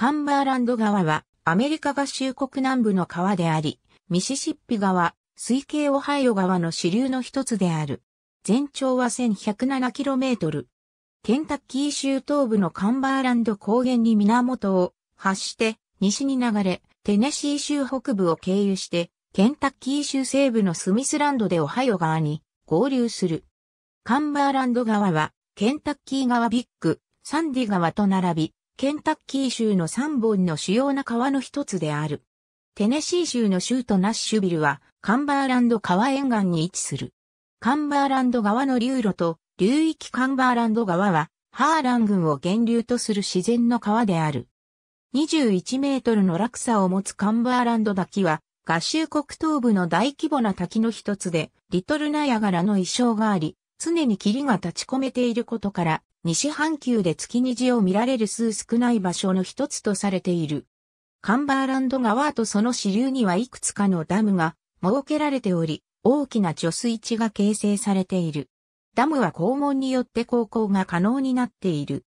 カンバーランド川はアメリカ合衆国南部の川であり、ミシシッピ川、水系オハイオ川の支流の一つである。全長は 1107km。ケンタッキー州東部のカンバーランド高原に源を発して西に流れ、テネシー州北部を経由して、ケンタッキー州西部のスミスランドでオハイオ川に合流する。カンバーランド川は、ケンタッキー川ビッグ、サンディ川と並び、ケンタッキー州の3本の主要な川の一つである。テネシー州の州都ナッシュビルは、カンバーランド川沿岸に位置する。カンバーランド川の流路と、流域カンバーランド川は、ハーラン群を源流とする自然の川である。21メートルの落差を持つカンバーランド滝は、合衆国東部の大規模な滝の一つで、リトルナヤガラの意匠があり、常に霧が立ち込めていることから、西半球で月虹を見られる数少ない場所の一つとされている。カンバーランド川とその支流にはいくつかのダムが設けられており、大きな貯水池が形成されている。ダムは肛門によって航行が可能になっている。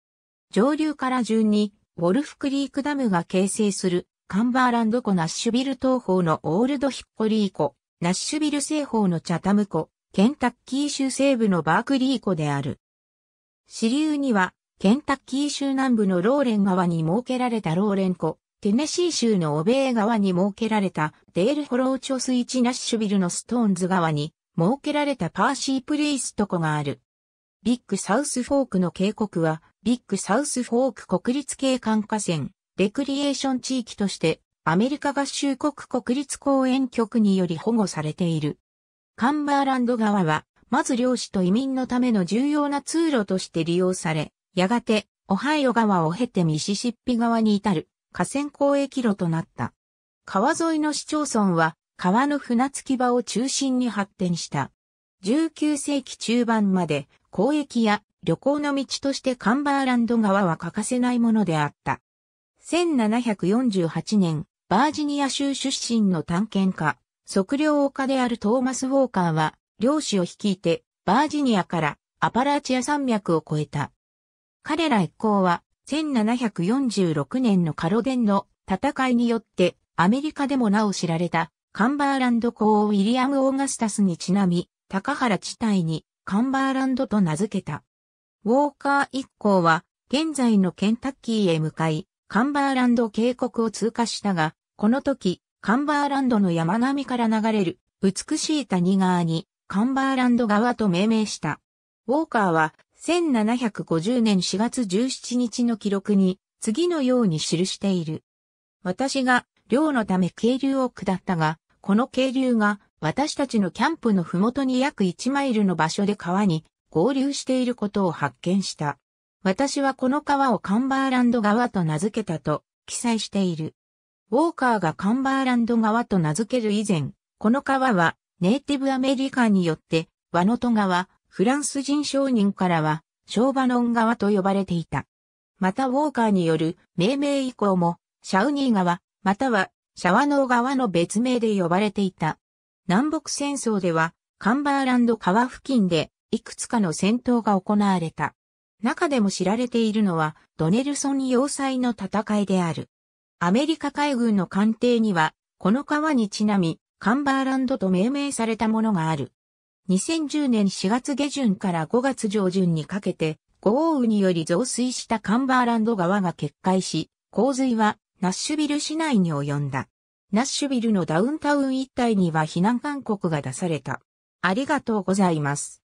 上流から順に、ウォルフクリークダムが形成する、カンバーランド湖ナッシュビル東方のオールドヒッコリー湖、ナッシュビル西方のチャタム湖、ケンタッキー州西部のバークリー湖である。支流には、ケンタッキー州南部のローレン川に設けられたローレン湖、テネシー州のオベー川に設けられたデール・ホローチス・イチ・ナッシュビルのストーンズ川に設けられたパーシー・プレイスト湖がある。ビッグサウスフォークの渓谷は、ビッグサウスフォーク国立景観河川、レクリエーション地域として、アメリカ合衆国国立公園局により保護されている。カンバーランド川は、まず漁師と移民のための重要な通路として利用され、やがて、オハイオ川を経てミシシッピ川に至る河川交易路となった。川沿いの市町村は川の船着き場を中心に発展した。19世紀中盤まで交易や旅行の道としてカンバーランド川は欠かせないものであった。1748年、バージニア州出身の探検家、測量家であるトーマス・ウォーカーは、漁師を率いて、バージニアからアパラーチア山脈を越えた。彼ら一行は、1746年のカロデンの戦いによって、アメリカでもなお知られた、カンバーランド公ウィリアム・オーガスタスにちなみ、高原地帯にカンバーランドと名付けた。ウォーカー一行は、現在のケンタッキーへ向かい、カンバーランド渓谷を通過したが、この時、カンバーランドの山並みから流れる美しい谷川にカンバーランド側と命名した。ウォーカーは1750年4月17日の記録に次のように記している。私が漁のため渓流を下ったが、この渓流が私たちのキャンプのふもとに約1マイルの場所で川に合流していることを発見した。私はこの川をカンバーランド川と名付けたと記載している。ウォーカーがカンバーランド川と名付ける以前、この川はネイティブアメリカンによって、ワノト川、フランス人商人からは、ショーバノン川と呼ばれていた。またウォーカーによる命名以降も、シャウニー川、またはシャワノー川の別名で呼ばれていた。南北戦争では、カンバーランド川付近で、いくつかの戦闘が行われた。中でも知られているのは、ドネルソン要塞の戦いである。アメリカ海軍の艦艇には、この川にちなみ、カンバーランドと命名されたものがある。2010年4月下旬から5月上旬にかけて、豪雨により増水したカンバーランド川が決壊し、洪水はナッシュビル市内に及んだ。ナッシュビルのダウンタウン一帯には避難勧告が出された。ありがとうございます。